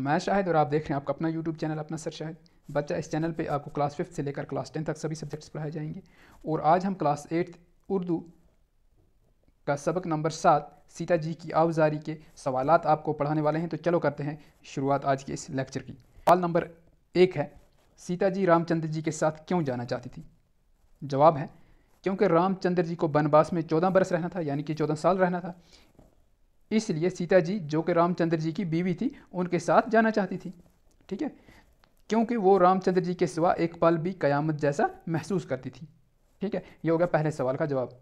मैं शाहिद और आप देख रहे हैं आपका अपना यूट्यूब चैनल अपना सर शाहिद बच्चा इस चैनल पे आपको क्लास फिफ्थ से लेकर क्लास टेंथ तक सभी सब्जेक्ट्स पढ़ाए जाएंगे और आज हम क्लास एट्थ उर्दू का सबक नंबर सात सीता जी की आवजारी के सवाल आपको पढ़ाने वाले हैं तो चलो करते हैं शुरुआत आज के इस लेक्चर की सवाल नंबर एक है सीता जी रामचंद्र जी के साथ क्यों जाना चाहती थी जवाब है क्योंकि रामचंद्र जी को वनवास में चौदह बरस रहना था यानी कि चौदह साल रहना था इसलिए सीता जी जो कि रामचंद्र जी की बीवी थी उनके साथ जाना चाहती थी ठीक है क्योंकि वो रामचंद्र जी के सिवा एक पल भी कयामत जैसा महसूस करती थी ठीक है ये हो गया पहले सवाल का जवाब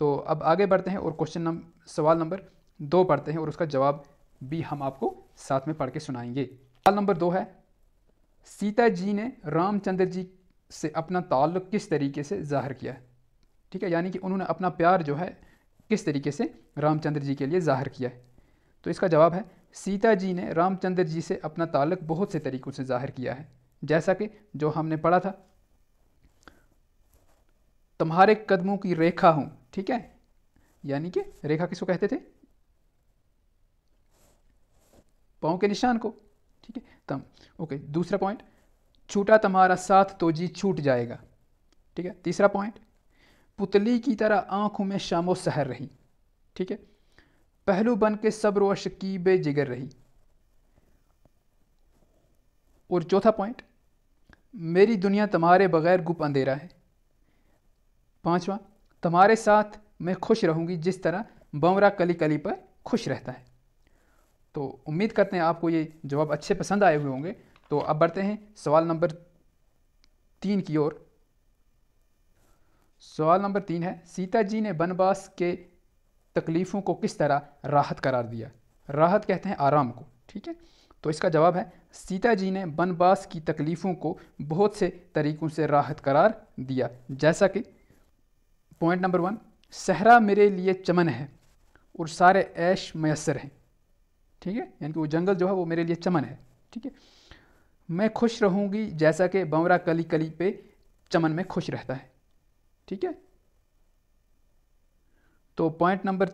तो अब आगे बढ़ते हैं और क्वेश्चन नंबर सवाल नंबर दो पढ़ते हैं और उसका जवाब भी हम आपको साथ में पढ़ के सुनाएंगे सवाल नंबर दो है सीता जी ने रामचंद्र जी से अपना ताल्लुक़ किस तरीके से जाहिर किया ठीक है यानी कि उन्होंने अपना प्यार जो है किस तरीके से रामचंद्र जी के लिए जाहिर किया है तो इसका जवाब है सीता जी ने रामचंद्र जी से अपना ताल्लुक बहुत से तरीक़ों से जाहिर किया है जैसा कि जो हमने पढ़ा था तुम्हारे कदमों की रेखा हूँ ठीक है यानी कि रेखा किसको कहते थे पाँव के निशान को ठीक है तम ओके दूसरा पॉइंट छूटा तुम्हारा साथ तो जी छूट जाएगा ठीक है तीसरा पॉइंट पुतली की तरह आंखों में शामो सहर रही ठीक है पहलू बन के सब्र व शकीब जिगर रही और चौथा पॉइंट मेरी दुनिया तुम्हारे बगैर गुप अंधेरा है पांचवा तुम्हारे साथ मैं खुश रहूँगी जिस तरह बमरा कली कली पर खुश रहता है तो उम्मीद करते हैं आपको ये जवाब अच्छे पसंद आए हुए होंगे तो अब बढ़ते हैं सवाल नंबर तीन की ओर सवाल नंबर तीन है सीता जी ने बनबास के तकलीफ़ों को किस तरह राहत करार दिया राहत कहते हैं आराम को ठीक है तो इसका जवाब है सीता जी ने बनबास की तकलीफ़ों को बहुत से तरीक़ों से राहत करार दिया जैसा कि पॉइंट नंबर वन सहरा मेरे लिए चमन है और सारे ऐश मैसर हैं ठीक है यानी कि वो जंगल जो है वो मेरे लिए चमन है ठीक है मैं खुश रहूँगी जैसा कि बंवरा कली कली पे चमन में खुश रहता है ठीक है तो पॉइंट नंबर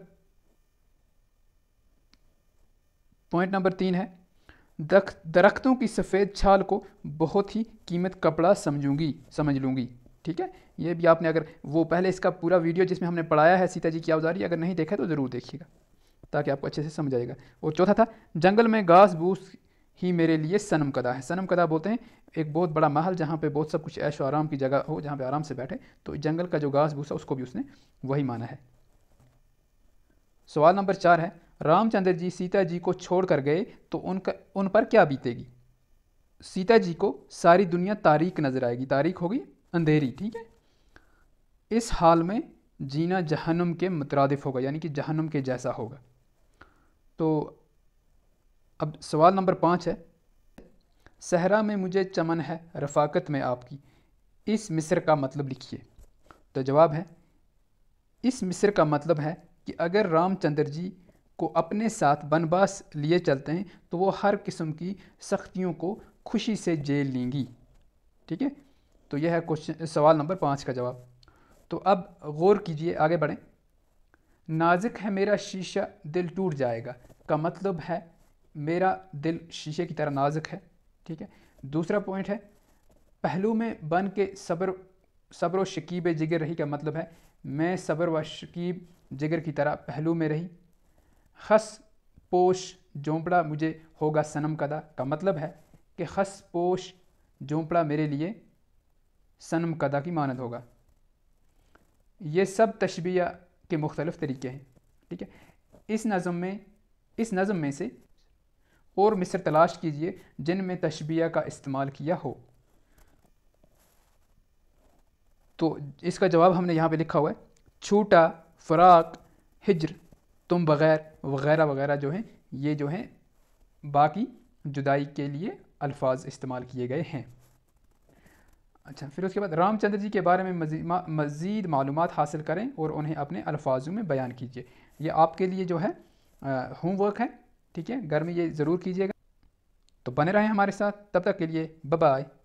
पॉइंट नंबर तीन है दख दरख्तों की सफ़ेद छाल को बहुत ही कीमत कपड़ा समझूंगी समझ लूँगी ठीक है ये भी आपने अगर वो पहले इसका पूरा वीडियो जिसमें हमने पढ़ाया है सीता जी की आवजारी अगर नहीं देखा तो ज़रूर देखिएगा ताकि आपको अच्छे से समझ आएगा और चौथा था जंगल में घास बूस ही मेरे लिए सनम कदा है सनम कदा बोलते हैं एक बहुत बड़ा महल जहाँ पे बहुत सब कुछ ऐशो आराम की जगह हो जहाँ पे आराम से बैठे तो जंगल का जो घास भूसा उसको भी उसने वही माना है सवाल नंबर चार है रामचंद्र जी सीता जी को छोड़ कर गए तो उनका उन पर क्या बीतेगी सीता जी को सारी दुनिया तारीख नज़र आएगी तारीख होगी अंधेरी ठीक है इस हाल में जीना जहनम के मुतरदफ होगा यानी कि जहनम के जैसा होगा तो अब सवाल नंबर पाँच है सहरा में मुझे चमन है रफाकत में आपकी इस मिस्र का मतलब लिखिए तो जवाब है इस मिस्र का मतलब है कि अगर रामचंद्र जी को अपने साथ बनबास लिए चलते हैं तो वो हर किस्म की सख्तियों को खुशी से जेल लेंगी ठीक है तो यह है क्वेश्चन सवाल नंबर पाँच का जवाब तो अब गौर कीजिए आगे बढ़ें नाजिक है मेरा शीशा दिल टूट जाएगा का मतलब है मेरा दिल शीशे की तरह नाजुक है ठीक है दूसरा पॉइंट है पहलू में बन के सब्र सब्र व शकीब जिगर रही का मतलब है मैं सब्र व शकीब जिगर की तरह पहलू में रही खस पोश झोंपड़ा मुझे होगा सनम कदा का मतलब है कि खस पोश झोंपड़ा मेरे लिए सनम कदा की मानद होगा ये सब तशबिया के मुख्तलफ़ तरीके हैं ठीक है इस नज़म में इस नज़म में से और मिस्र तलाश कीजिए जिनमें तशबिया का इस्तेमाल किया हो तो इसका जवाब हमने यहाँ पे लिखा हुआ है छूटा फ़राक हिजर तुम बग़ैर वगैरह वगैरह जो हैं ये जो हैं बाकी जुदाई के लिए अल्फाज इस्तेमाल किए गए हैं अच्छा फिर उसके बाद रामचंद्र जी के बारे में मज़ीद मालूम हासिल करें और उन्हें अपने अल्फाजों में बयान कीजिए ये आपके लिए जो है होमवर्क है ठीक है गर्मी ये ज़रूर कीजिएगा तो बने रहें हमारे साथ तब तक के लिए बाय